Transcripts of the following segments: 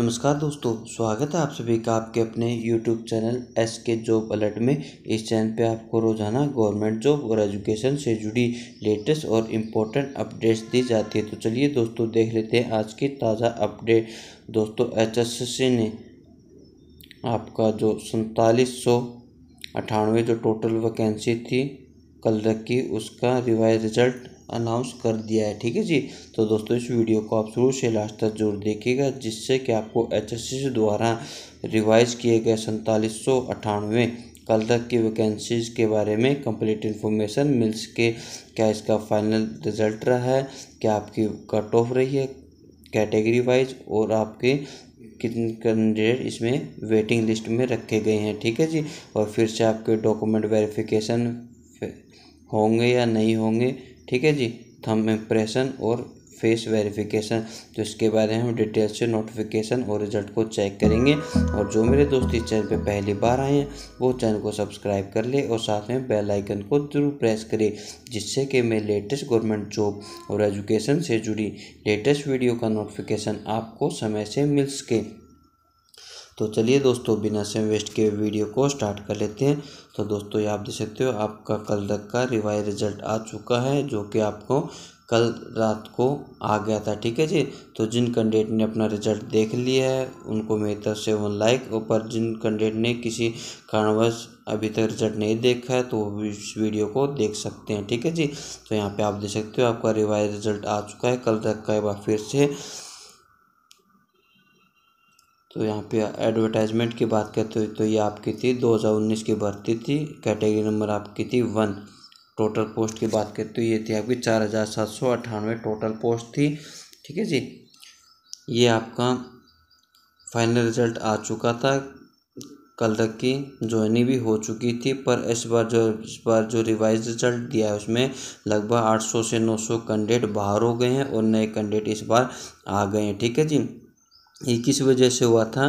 नमस्कार दोस्तों स्वागत है आप सभी का आपके अपने YouTube channel S K job alert में इस चैनल पे आपको रोजाना गवर्नमेंट जॉब और एजुकेशन से जुड़ी लेटेस्ट और इम्पोर्टेंट अपडेट्स दी जाती है तो चलिए दोस्तों देख लेते हैं आज की ताज़ा अपडेट दोस्तों एच ने आपका जो सैतालीस सौ अट्ठानवे जो टोटल वैकेंसी थी कल तक की उसका रिवाइज रिजल्ट अनाउंस कर दिया है ठीक है जी तो दोस्तों इस वीडियो को आप शुरू से लास्ट तक जरूर देखिएगा जिससे कि आपको एच द्वारा रिवाइज किए गए सैंतालीस कल तक की वैकेंसीज़ के बारे में कंप्लीट इन्फॉर्मेशन मिल सके क्या इसका फाइनल रिजल्ट रहा है क्या आपकी कट ऑफ रही है कैटेगरी वाइज और आपके कितने कैंडिडेट इसमें वेटिंग लिस्ट में रखे गए हैं ठीक है जी और फिर से आपके डॉक्यूमेंट वेरिफिकेशन होंगे या नहीं होंगे ठीक है जी थम तो इम्प्रेशन और फेस वेरिफिकेशन तो इसके बारे में हम डिटेल से नोटिफिकेशन और रिजल्ट को चेक करेंगे और जो मेरे दोस्त इस चैनल पे पहली बार आए हैं वो चैनल को सब्सक्राइब कर ले और साथ में बेल आइकन को जरूर प्रेस करें जिससे कि मैं लेटेस्ट गवर्नमेंट जॉब और एजुकेशन से जुड़ी लेटेस्ट वीडियो का नोटिफिकेशन आपको समय से मिल सके तो चलिए दोस्तों बिना सेम वेस्ट के वीडियो को स्टार्ट कर लेते हैं तो दोस्तों ये आप देख सकते हो आपका कल तक का रिवाइज रिजल्ट आ चुका है जो कि आपको कल रात को आ गया था ठीक है जी तो जिन कैंडिडेट ने अपना रिजल्ट देख लिया है उनको मेरी तरफ से वन लाइक ऊपर जिन कैंडिडेट ने किसी कारणवश अभी तक रिजल्ट नहीं देखा है तो वो भी इस वीडियो को देख सकते हैं ठीक है जी तो यहाँ पे आप देख सकते हो आपका रिवाइज रिजल्ट आ चुका है कल तक का एक बार फिर से तो यहाँ पे एडवर्टाइजमेंट की बात करते हो तो ये आपकी थी 2019 की भर्ती थी कैटेगरी नंबर आपकी थी वन टोटल पोस्ट की बात करते हो ये थी आपकी चार हज़ार सात सौ अट्ठानवे टोटल पोस्ट थी ठीक है जी ये आपका फाइनल रिजल्ट आ चुका था कल तक की ज्वाइनिंग भी हो चुकी थी पर इस बार जो इस बार जो रिवाइज रिजल्ट दिया है उसमें लगभग सौ से सौ कैंडिडेट बाहर हो गए हैं और नए कैंडिडेट इस बार आ गए हैं ठीक है जी ये किस वजह से हुआ था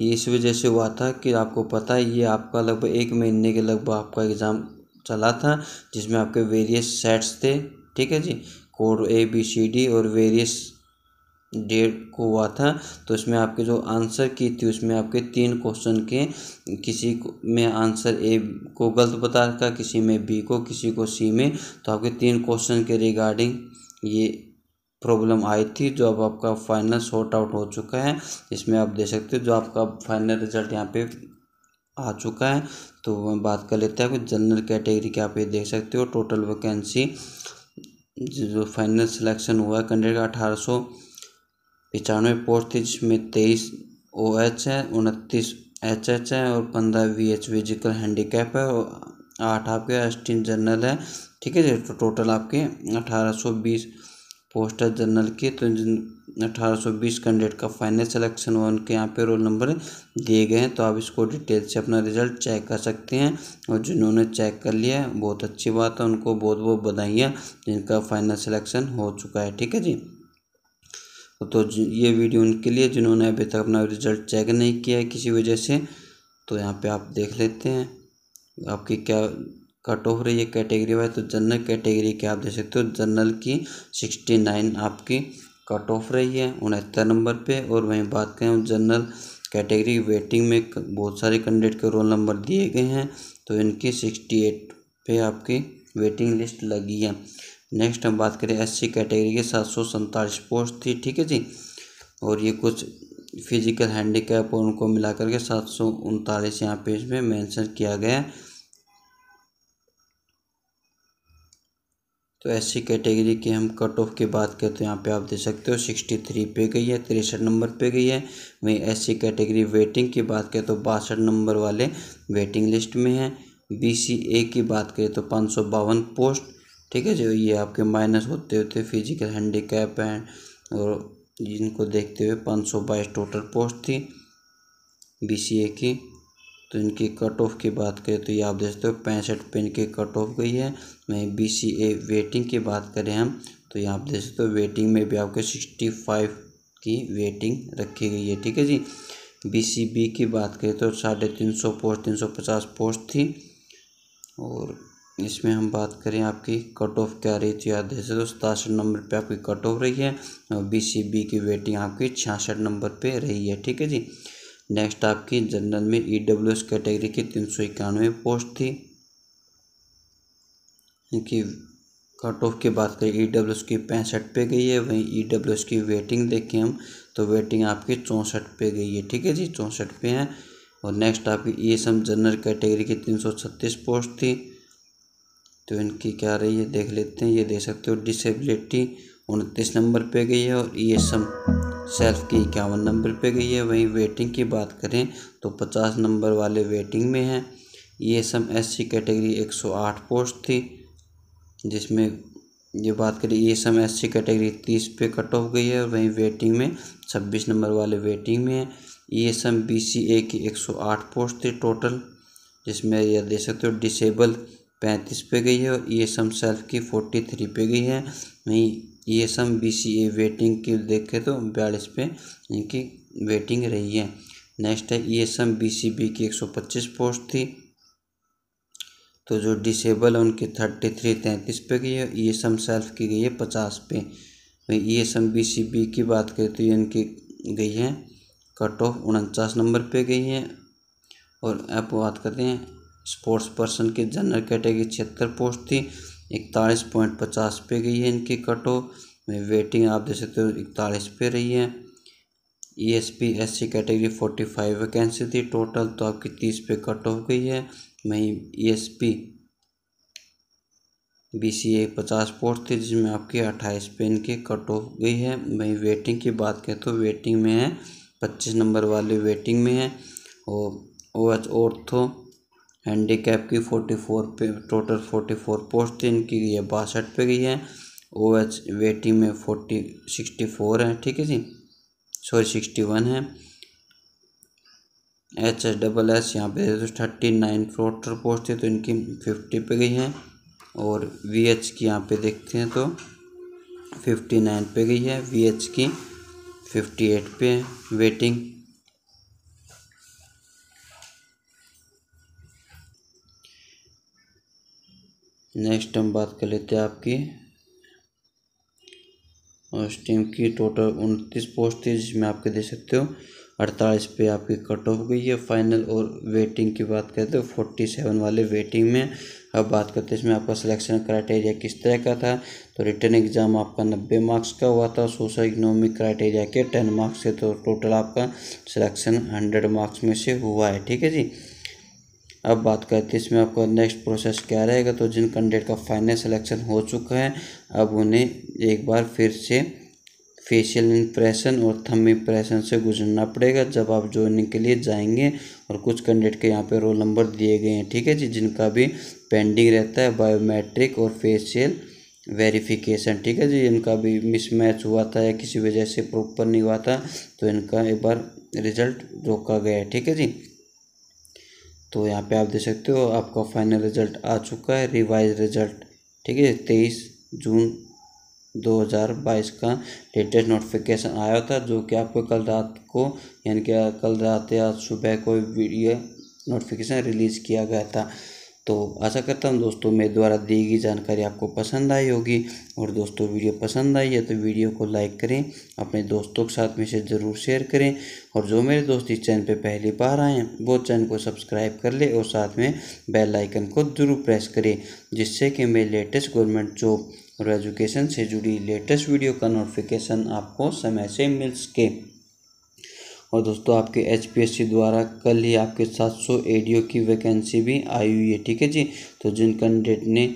ये इस वजह से हुआ था कि आपको पता है ये आपका लगभग एक महीने के लगभग आपका एग्ज़ाम चला था जिसमें आपके वेरियस सेट्स थे ठीक है जी code A B C D और वेरियस डेट को हुआ था तो इसमें आपके जो आंसर की थी उसमें आपके तीन क्वेश्चन के किसी में आंसर ए को गलत बता रखा किसी में बी को किसी को सी में तो आपके तीन क्वेश्चन के रिगार्डिंग ये प्रॉब्लम आई थी जो अब आपका फाइनल शॉर्ट आउट हो चुका है इसमें आप देख सकते हो जो आपका फाइनल रिजल्ट यहाँ पे आ चुका है तो मैं बात कर लेते हैं जनरल कैटेगरी के आप ये देख सकते हो टोटल वैकेंसी जो फाइनल सिलेक्शन हुआ है कैंडिडेट का अठारह सौ पचानवे पोस्ट थी जिसमें तेईस ओ एच है उनतीस एच एच है और पंद्रह वी एच फिजिकल हैंडीकैप है और आठ आपके एस जनरल है ठीक है तो टोटल आपके अठारह सौ बीस पोस्टर जनरल के तो अठारह सौ बीस कैंडिडेट का फाइनल सिलेक्शन हुआ उनके यहाँ पे रोल नंबर दिए गए हैं तो आप इसको डिटेल से अपना रिजल्ट चेक कर सकते हैं और जिन्होंने चेक कर लिया है बहुत अच्छी बात है उनको बहुत बहुत बधाइयाँ जिनका फाइनल सिलेक्शन हो चुका है ठीक है जी तो ये वीडियो उनके लिए जिन्होंने अभी तक अपना रिजल्ट चेक नहीं किया है किसी वजह से तो यहाँ पर आप देख लेते हैं आपकी क्या कट ऑफ रही है कैटेगरी वाइज तो जनरल कैटेगरी के आप देख सकते हो जनरल की सिक्सटी नाइन आपकी कट ऑफ रही है उनहत्तर नंबर पे और वहीं बात करें जनरल कैटेगरी वेटिंग में बहुत सारे कैंडिडेट के रोल नंबर दिए गए हैं तो इनकी सिक्सटी एट पे आपकी वेटिंग लिस्ट लगी है नेक्स्ट हम बात करें एससी कैटेगरी के सात सौ सैंतालीस पोस्ट थी ठीक है जी और ये कुछ फिजिकल हैंडीकैप और उनको मिला करके सात सौ उनतालीस यहाँ पे इसमें मैंशन किया गया है तो ऐसी कैटेगरी के हम कट ऑफ की बात करें तो यहाँ पे आप देख सकते हो सिक्सटी थ्री पे गई है तिरसठ नंबर पे गई है वहीं ऐसी कैटेगरी वेटिंग की बात करें तो बासठ नंबर वाले वेटिंग लिस्ट में हैं ए की बात करें तो पाँच सौ बावन पोस्ट ठीक है जो ये आपके माइनस होते होते फिजिकल हैंडीकैप हैं और जिनको देखते हुए पाँच सौ बाईस टोटल पोस्ट थी बी की तो इनकी कट ऑफ की बात करें तो ये आप देख सकते हो पैंसठ पे इनकी कट ऑफ गई है वहीं बी सी ए वेटिंग की बात करें हम तो यहाँ आप देख सकते हो वेटिंग में भी आपके सिक्सटी फाइव की वेटिंग रखी गई है ठीक है जी बी सी बी की बात करें तो साढ़े तीन सौ पोस्ट तीन सौ पचास पोस्ट थी और इसमें हम बात करें आपकी कट ऑफ क्या रही थी देख सकते हो सतासठ नंबर पर आपकी कट ऑफ रही है और बी सी बी की वेटिंग आपकी छियासठ नंबर पर रही है ठीक है जी नेक्स्ट आपकी जनरल में ई डब्ल्यू एस कैटेगरी की तीन सौ इक्यानवे पोस्ट थी इनकी कट ऑफ की बात करें ई डब्ल्यू एस की पैंसठ पे गई है वहीं ई डब्ल्यू एस की वेटिंग देखें हम तो वेटिंग आपकी चौंसठ पे गई है ठीक है जी चौंसठ पे हैं और नेक्स्ट आपकी E S M general category की तीन सौ छत्तीस पोस्ट थी तो इनकी क्या रही है देख लेते हैं ये देख सकते हो डिसेबिलिटी उनतीस नंबर पे गई है और ई एस एम सेल्फ की इक्यावन नंबर पे गई है वहीं वेटिंग की बात करें तो पचास नंबर वाले वेटिंग में हैं ये एस सी कैटेगरी 108 पोस्ट थी जिसमें ये बात करें ये एस सी कैटेगरी 30 पे कट ऑफ गई है वहीं वेटिंग में 26 नंबर वाले वेटिंग में है ये सी ए की 108 पोस्ट थी टोटल जिसमें यह देख सकते हो डिसेबल पैंतीस पे गई है और ई एस एम सेल्फ की फोर्टी थ्री पे गई है वहीं ये M B C A waiting की देखे तो बयालीस पे इनकी वेटिंग रही है नेक्स्ट है E S M B C B की एक सौ पच्चीस पोस्ट थी तो जो डिसेबल है उनकी थर्टी थ्री तैंतीस पे गई है ई एस एम सेल्फ की गई है पचास पे E S M B C B की बात करें तो ये इनकी गई है कट ऑफ उनचास नंबर पे गई है और आप बात करते हैं स्पोर्ट्स पर्सन की जनरल कैटेगरी छिहत्तर पोस्ट थी इकतालीस पॉइंट पचास पे गई है इनकी कट ऑफ में वेटिंग आप दे सकते हो इकतालीस पे रही है E S P S C category forty five vacancy थी टोटल तो आपकी तीस पे कट ऑफ गई है वहीं E S P B C A पचास पोस्ट थी जिसमें आपकी अट्ठाईस पे इनकी कट ऑफ गई है वहीं वेटिंग की बात करें तो वेटिंग में है पच्चीस नंबर वाले वेटिंग में है और ओ एच ऑर्थो हैंडीकैप की फोर्टी फोर पे टोटल फोर्टी फोर पोस्ट थी इनकी ये बासठ पे गई है ओ एच वेटी में फोर्टी सिक्सटी फोर है ठीक है जी सॉरी सिक्सटी वन है एच एस डबल एस यहाँ पे तो थर्टी नाइन टोटल पोस्ट थी तो इनकी फिफ्टी पे गई है और वी एच की यहाँ पे देखते हैं तो फिफ्टी नाइन पे गई है वी एच की फिफ्टी एट पे वेटिंग नेक्स्ट हम बात कर लेते हैं आपकी और टीम की टोटल उनतीस पोस्ट थी जिसमें आपके दे सकते हो अड़तालीस पे आपकी कट ऑफ गई है फाइनल और वेटिंग की बात करते हो फोर्टी सेवन वाले वेटिंग में अब बात करते हैं इसमें आपका सिलेक्शन क्राइटेरिया किस तरह का था तो रिटर्न एग्ज़ाम आपका नब्बे मार्क्स का हुआ था सोशल इकोनॉमिक क्राइटेरिया के टेन मार्क्स से तो टोटल आपका सिलेक्शन हंड्रेड मार्क्स में से हुआ है ठीक है जी अब बात करते हैं इसमें आपका नेक्स्ट प्रोसेस क्या रहेगा तो जिन कैंडिडेट का फाइनल सिलेक्शन हो चुका है अब उन्हें एक बार फिर से फेशियल इंप्रेशन और थम इंप्रेशन से गुजरना पड़ेगा जब आप ज्वाइनिंग के लिए जाएंगे और कुछ कैंडिडेट के यहाँ पे रोल नंबर दिए गए हैं ठीक है जी जिनका भी पेंडिंग रहता है बायोमेट्रिक और फेशियल वेरिफिकेशन ठीक है जी इनका भी मिसमैच हुआ था या किसी वजह से प्रॉपर नहीं हुआ था तो इनका एक बार रिजल्ट रोका गया है ठीक है जी तो यहाँ पे आप देख सकते हो आपका फाइनल रिजल्ट आ चुका है रिवाइज रिजल्ट ठीक है तेईस जून 2022 का लेटेस्ट नोटिफिकेशन आया था जो कि आपको कल रात को यानी कि कल रात या सुबह कोई वीडियो नोटिफिकेशन रिलीज़ किया गया था तो आशा करता हूँ दोस्तों मेरे द्वारा दी गई जानकारी आपको पसंद आई होगी और दोस्तों वीडियो पसंद आई है तो वीडियो को लाइक करें अपने दोस्तों के साथ में से ज़रूर शेयर करें और जो मेरे दोस्त इस चैनल पर पहली बार आए हैं वो चैनल को सब्सक्राइब कर ले और साथ में बेल आइकन को ज़रूर प्रेस करें जिससे कि मैं लेटेस्ट गवर्नमेंट जॉब और एजुकेशन से जुड़ी लेटेस्ट वीडियो का नोटिफिकेशन आपको समय से मिल सके और दोस्तों आपके एच द्वारा कल ही आपके 700 सौ की वैकेंसी भी आई हुई है ठीक है जी तो जिन कैंडिडेट ने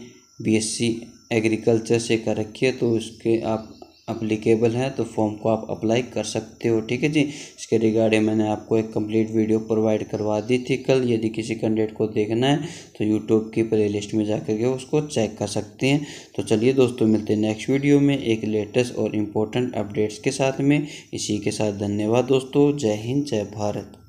बीएससी एग्रीकल्चर से कर रखी है तो उसके आप अप्लीकेबल है तो फॉर्म को आप अप्लाई कर सकते हो ठीक है जी इसके रिगार्डिंग मैंने आपको एक कंप्लीट वीडियो प्रोवाइड करवा दी थी कल यदि किसी कैंडिडेट को देखना है तो यूट्यूब की प्लेलिस्ट में जा के उसको चेक कर सकते हैं तो चलिए दोस्तों मिलते हैं नेक्स्ट वीडियो में एक लेटेस्ट और इम्पोर्टेंट अपडेट्स के साथ में इसी के साथ धन्यवाद दोस्तों जय हिंद जय भारत